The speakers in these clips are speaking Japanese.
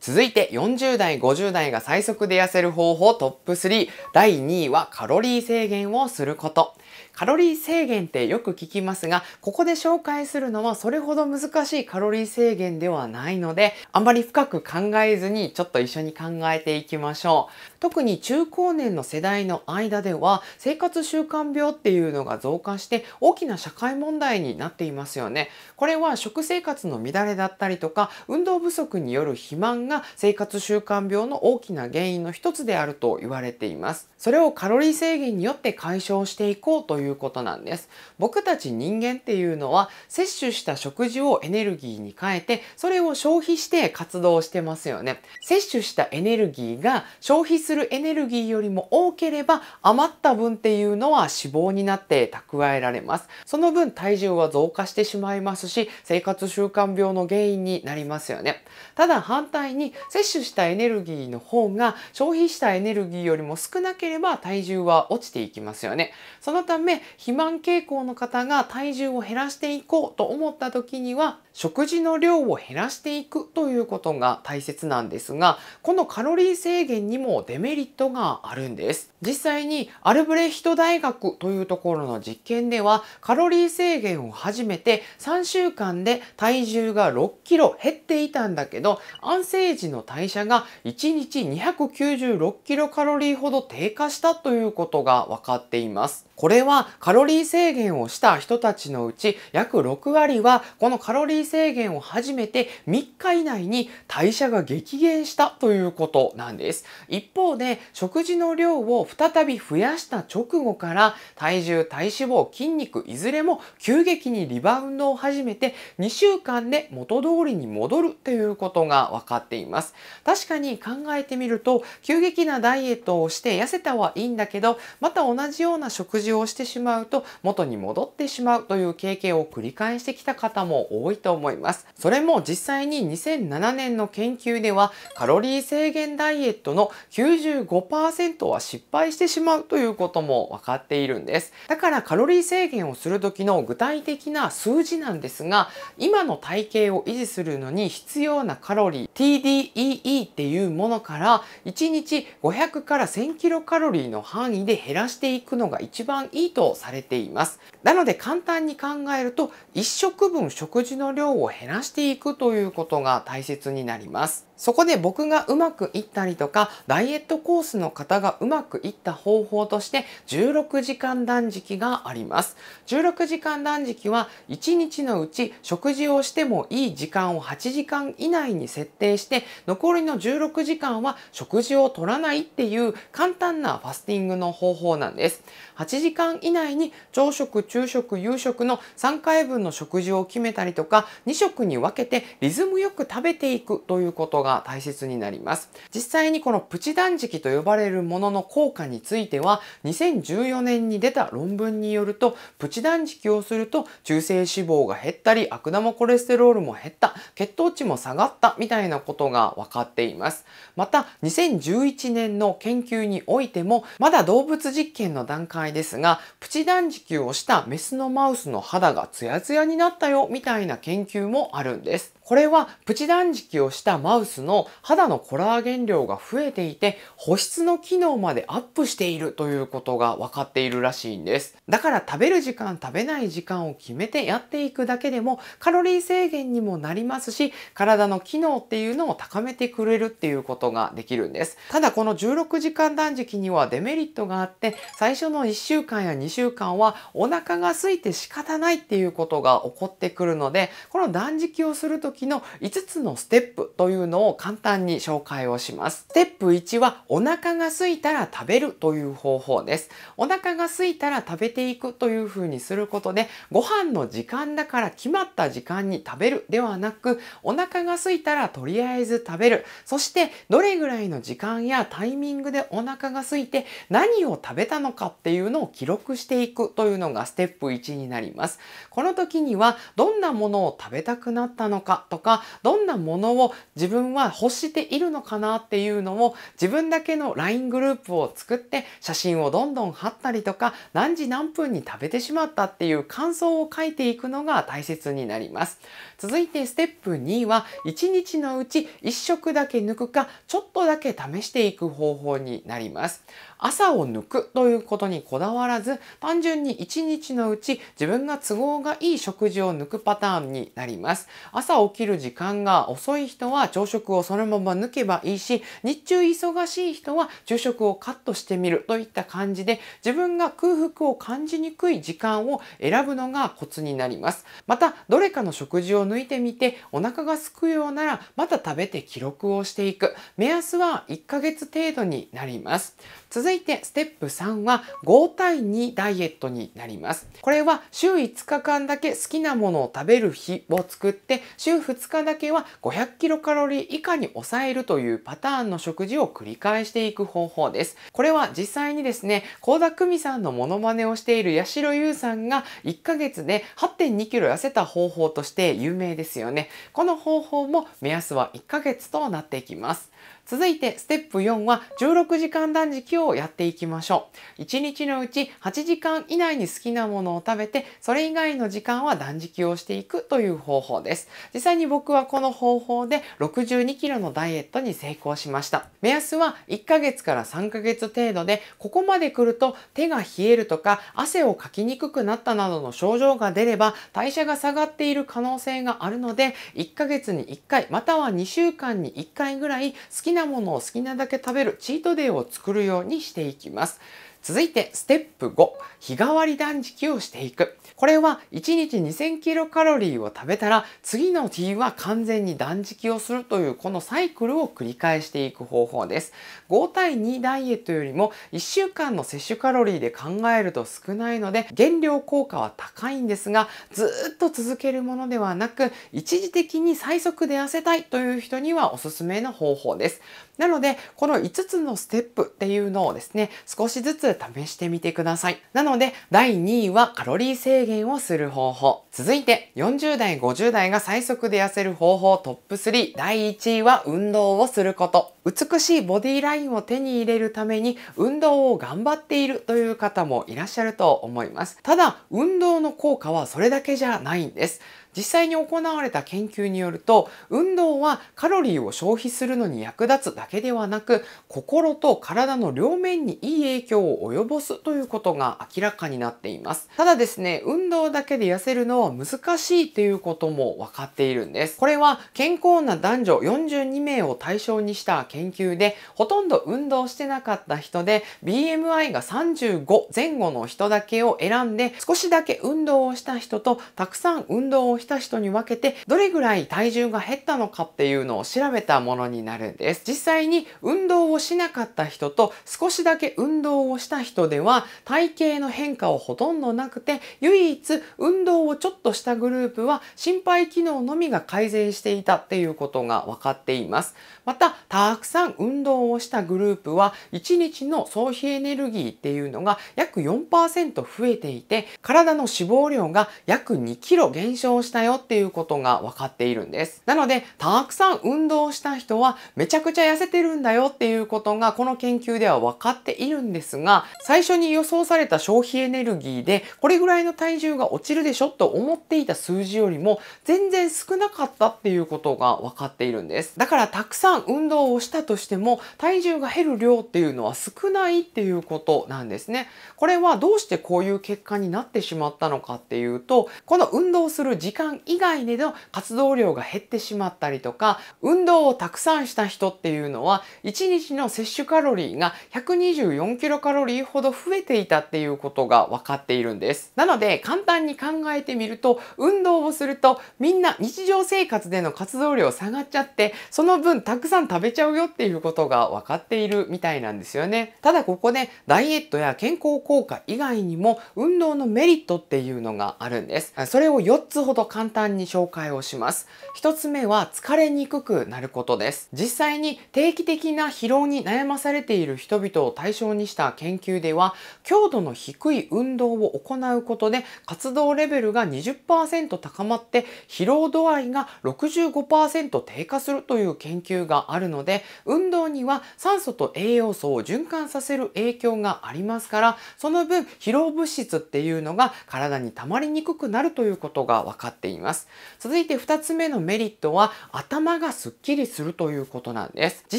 続いて40代、50代が最速で痩せる方法トップ3。第2位はカロリー制限をすること。カロリー制限ってよく聞きますが、ここで紹介するのはそれほど難しいカロリー制限ではないので、あんまり深く考えずにちょっと一緒に考えていきましょう。特に中高年の世代の間では、生活習慣病っていうのが増加して大きな社会問題になっていますよね。これは食生活の乱れだったりとか、運動不足による肥満が生活習慣病の大きな原因の一つであると言われています。それをカロリー制限によって解消していこうといういうことなんです。僕たち人間っていうのは摂取した食事をエネルギーに変えてそれを消費して活動してますよね。摂取したエネルギーが消費するエネルギーよりも多ければ余った分っていうのは脂肪になって蓄えられます。その分体重は増加してしまいますし生活習慣病の原因になりますよね。ただ反対に摂取したエネルギーの方が消費したエネルギーよりも少なければ体重は落ちていきますよね。そのため肥満傾向の方が体重を減らしていこうと思った時には食事の量を減らしていくということが大切なんですが、このカロリー制限にもデメリットがあるんです。実際にアルブレヒト大学というところの実験では、カロリー制限を始めて3週間で体重が6キロ減っていたんだけど、安静時の代謝が1日296キロカロリーほど低下したということが分かっています。これはカロリー制限をした人たちのうち約6割はこのカロリー制限を始めて3日以内に代謝が激減したということなんです。一方で、食事の量を再び増やした直後から、体重、体脂肪、筋肉、いずれも急激にリバウンドを始めて、2週間で元通りに戻るということが分かっています。確かに考えてみると、急激なダイエットをして痩せたはいいんだけど、また同じような食事をしてしまうと、元に戻ってしまうという経験を繰り返してきた方も多いとと思います。それも実際に2007年の研究ではカロリー制限ダイエットの95%は失敗してしまうということも分かっているんです。だからカロリー制限をする時の具体的な数字なんですが今の体型を維持するのに必要なカロリー TDEE っていうものから1日500から1000キロカロリーの範囲で減らしていくのが一番いいとされています。なので簡単に考えると1食分食事の量量を減らしていくということが大切になります。そこで僕がうまくいったりとかダイエットコースの方がうまくいった方法として16時間断食があります16時間断食は1日のうち食事をしてもいい時間を8時間以内に設定して残りの16時間は食事を取らないっていう簡単なファスティングの方法なんです8時間以内に朝食昼食夕食の3回分の食事を決めたりとか2食に分けてリズムよく食べていくということがが大切になります。実際にこのプチ断食と呼ばれるものの効果については、2014年に出た論文によると、プチ断食をすると中性脂肪が減ったり、悪玉コレステロールも減った、血糖値も下がったみたいなことが分かっています。また、2011年の研究においても、まだ動物実験の段階ですが、プチ断食をしたメスのマウスの肌がツヤツヤになったよみたいな研究もあるんです。これはプチ断食をしたマウスの肌のコラーゲン量が増えていて保湿の機能までアップしているということが分かっているらしいんです。だから食べる時間食べない時間を決めてやっていくだけでもカロリー制限にもなりますし体の機能っていうのを高めてくれるっていうことができるんです。ただこの16時間断食にはデメリットがあって最初の1週間や2週間はお腹が空いて仕方ないっていうことが起こってくるのでこの断食をするとき時の5つのステップというのを簡単に紹介をします。ステップ1はお腹が空いたら食べるという方法です。お腹が空いたら食べていくという風にすることでご飯の時間だから決まった時間に食べるではなくお腹が空いたらとりあえず食べるそしてどれぐらいの時間やタイミングでお腹が空いて何を食べたのかっていうのを記録していくというのがステップ1になります。この時にはどんなものを食べたくなったのかとかどんなものを自分は欲しているのかなっていうのを自分だけの LINE グループを作って写真をどんどん貼ったりとか何時何分に食べてしまったっていう感想を書いていくのが大切になります。続いてステップ2は1日のうち1食だけ抜くかちょっとだけ試していく方法になります。朝を抜くということにこだわらず、単純に1日のうち自分が都合がいい食事を抜くパターンになります。朝起きる時間が遅い人は朝食をそのまま抜けばいいし、日中忙しい人は昼食をカットしてみるといった感じで、自分が空腹を感じにくい時間を選ぶのがコツになります。また、どれかの食事を抜いてみて、お腹が空くようなら、また食べて記録をしていく。目安は1ヶ月程度になります。続いてステップ3は5対2ダイエットになります。これは週5日間だけ好きなものを食べる日を作って週2日だけは500キロカロリー以下に抑えるというパターンの食事を繰り返していく方法です。これは実際にですね、高田久美さんのモノマネをしている八代優さんが1ヶ月で8.2キロ痩せた方法として有名ですよね。この方法も目安は1ヶ月となっていきます。続いてステップ4は16時間断食をやっていきましょう。1日のうち8時間以内に好きなものを食べて、それ以外の時間は断食をしていくという方法です。実際に僕はこの方法で62キロのダイエットに成功しました。目安は1ヶ月から3ヶ月程度で、ここまで来ると手が冷えるとか汗をかきにくくなったなどの症状が出れば代謝が下がっている可能性があるので、1ヶ月に1回または2週間に1回ぐらい好きなものを好きなだけ食べるチートデイを作るようにしていきます。続いてステップ5日替わり断食をしていくこれは1日 2000kcal カロリーを食べたら次の日は完全に断食をするというこのサイクルを繰り返していく方法です5対2ダイエットよりも1週間の摂取カロリーで考えると少ないので減量効果は高いんですがずっと続けるものではなく一時的に最速で痩せたいという人にはおすすめの方法ですなのでこの5つのステップっていうのをですね少しずつず試してみてください。なので、第2位はカロリー制限をする方法。続いて、40代、50代が最速で痩せる方法トップ3。第1位は運動をすること。美しいボディラインを手に入れるために運動を頑張っているという方もいらっしゃると思います。ただ、運動の効果はそれだけじゃないんです。実際に行われた研究によると運動はカロリーを消費するのに役立つだけではなく心と体の両面にいい影響を及ぼすということが明らかになっていますただですね運動だけで痩せるのは難しいということも分かっているんですこれは健康な男女42名を対象にした研究でほとんど運動してなかった人で BMI が35前後の人だけを選んで少しだけ運動をした人とたくさん運動をしたた人に分けてどれぐらい体重が減ったのかっていうのを調べたものになるんです。実際に運動をしなかった人と少しだけ運動をした人では体型の変化をほとんどなくて唯一運動をちょっとしたグループは心肺機能のみが改善していたっていうことが分かっています。またたくさん運動をしたグループは1日の消費エネルギーっていうのが約4%増えていて体の脂肪量が約2キロ減少したよっていうことが分かっているんですなのでたくさん運動した人はめちゃくちゃ痩せてるんだよっていうことがこの研究では分かっているんですが最初に予想された消費エネルギーでこれぐらいの体重が落ちるでしょと思っていた数字よりも全然少なかったっていうことが分かっているんですだからたくさん運動をしたとしても体重が減る量っていうのは少ないっていうことなんですね。これはどうしてこういう結果になってしまったのかっていうとこの運動する時間以外での活動量が減ってしまったりとか運動をたくさんした人っていうのは1日の摂取カロリーが124キロカロリーほど増えていたっていうことが分かっているんです。なので簡単に考えてみると運動をするとみんな日常生活での活動量下がっちゃってその分たくさん食べちゃうよっていうことが分かっているみたいなんですよね。ただここで、ダイエットや健康効果以外にも運動のメリットっていうのがあるんです。それを4つほど簡単に紹介をします。1つ目は疲れにくくなることです。実際に定期的な疲労に悩まされている人々を対象にした研究では、強度の低い運動を行うことで活動レベルが20%高まって疲労度合いが65%低下するという研究があるので運動には酸素と栄養素を循環させる影響がありますからその分疲労物質っていうのが体に溜まりにくくなるということが分かっています続いて2つ目のメリットは頭がすっきりするということなんです実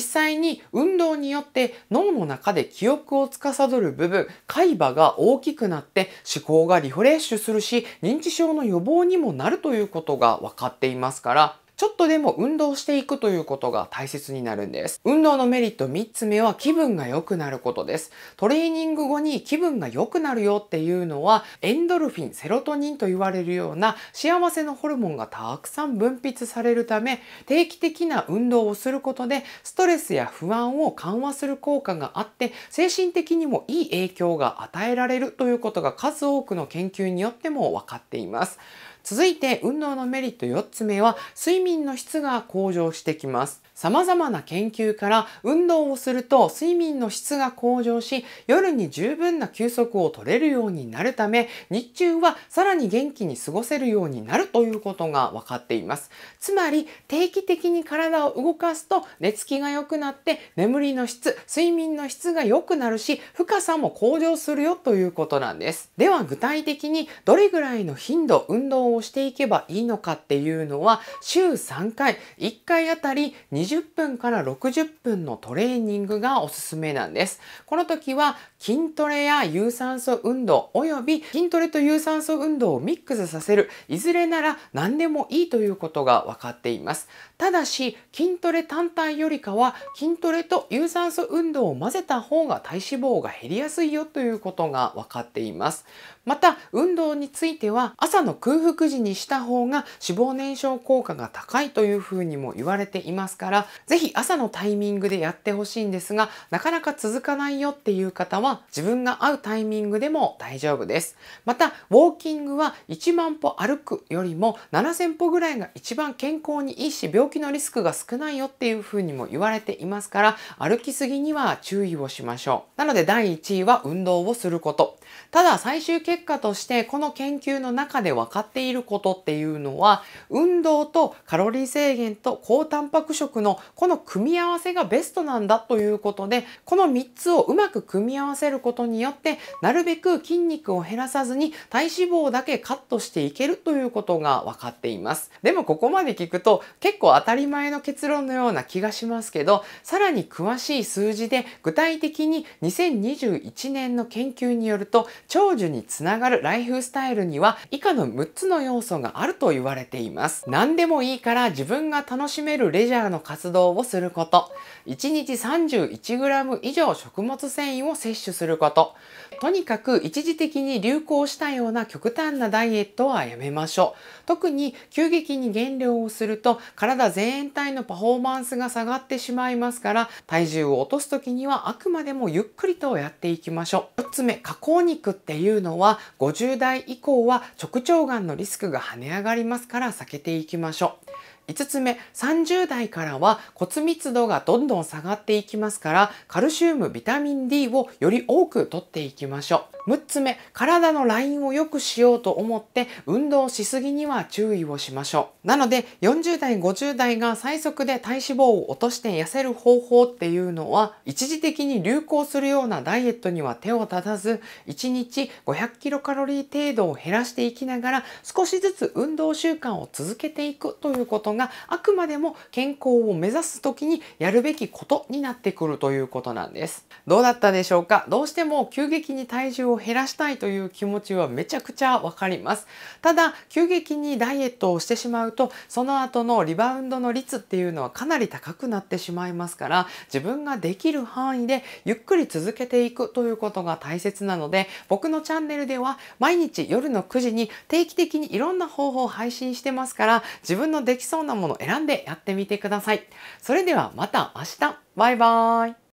際に運動によって脳の中で記憶を司る部分海馬が大きくなって思考がリフレッシュするし認知症の予防にもなるということが分かっていますからちょっとでも運動していくということが大切になるんです。運動のメリット3つ目は気分が良くなることです。トレーニング後に気分が良くなるよっていうのは、エンドルフィン、セロトニンと言われるような幸せのホルモンがたくさん分泌されるため、定期的な運動をすることで、ストレスや不安を緩和する効果があって、精神的にもいい影響が与えられるということが数多くの研究によっても分かっています。続いて運動のメリット4つ目は睡眠の質が向上してきます。様々な研究から運動をすると睡眠の質が向上し夜に十分な休息を取れるようになるため日中はさらに元気に過ごせるようになるということが分かっています。つまり定期的に体を動かすと寝つきが良くなって眠りの質、睡眠の質が良くなるし深さも向上するよということなんです。では具体的にどれぐらいの頻度運動をしていけばいいのかっていうのは週3回1回あたり20分から60分のトレーニングがおすすめなんです。この時は筋トレや有酸素運動および筋トレと有酸素運動をミックスさせるいずれなら何でもいいということが分かっています。ただし筋トレ単体よりかは筋トレと有酸素運動を混ぜた方が体脂肪が減りやすいよということが分かっています。また運動については朝の空腹食事にした方が脂肪燃焼効果が高いというふうにも言われていますから、是非朝のタイミングでやってほしいんですが、なかなか続かないよっていう方は自分が合うタイミングでも大丈夫です。また、ウォーキングは1万歩歩くよりも7000歩ぐらいが一番健康にいいし、病気のリスクが少ないよっていうふうにも言われていますから、歩きすぎには注意をしましょう。なので第1位は運動をすること。ただ最終結果としてこの研究の中で分かっているいることっていうのは運動とカロリー制限と高タンパク食のこの組み合わせがベストなんだということでこの3つをうまく組み合わせることによってなるべく筋肉を減らさずに体脂肪だけカットしていけるということが分かっていますでもここまで聞くと結構当たり前の結論のような気がしますけどさらに詳しい数字で具体的に2021年の研究によると長寿につながるライフスタイルには以下の6つの要素があると言われています。何でもいいから自分が楽しめるレジャーの活動をすること、1日 31g 以上食物繊維を摂取すること、とにかく一時的に流行したような極端なダイエットはやめましょう。特に急激に減量をすると体全体のパフォーマンスが下がってしまいますから体重を落とす時にはあくまでもゆっくりとやっていきましょう。4つ目、加工肉っていうのは50代以降は直腸がんのリスクが跳ね上がりますから避けていきましょう。5つ目、30代からは骨密度がどんどん下がっていきますから、カルシウム、ビタミン D をより多く摂っていきましょう。6つ目、体のラインを良くしようと思って、運動しすぎには注意をしましょう。なので、40代、50代が最速で体脂肪を落として痩せる方法っていうのは、一時的に流行するようなダイエットには手を立たず、1日500キロカロリー程度を減らしていきながら、少しずつ運動習慣を続けていくということががあくまでも健康を目指す時にやるべきことになってくるということなんですどうだったでしょうかどうしても急激に体重を減らしたいという気持ちはめちゃくちゃわかりますただ急激にダイエットをしてしまうとその後のリバウンドの率っていうのはかなり高くなってしまいますから自分ができる範囲でゆっくり続けていくということが大切なので僕のチャンネルでは毎日夜の9時に定期的にいろんな方法を配信してますから自分のできそうそうなものを選んでやってみてください。それではまた明日バイバーイ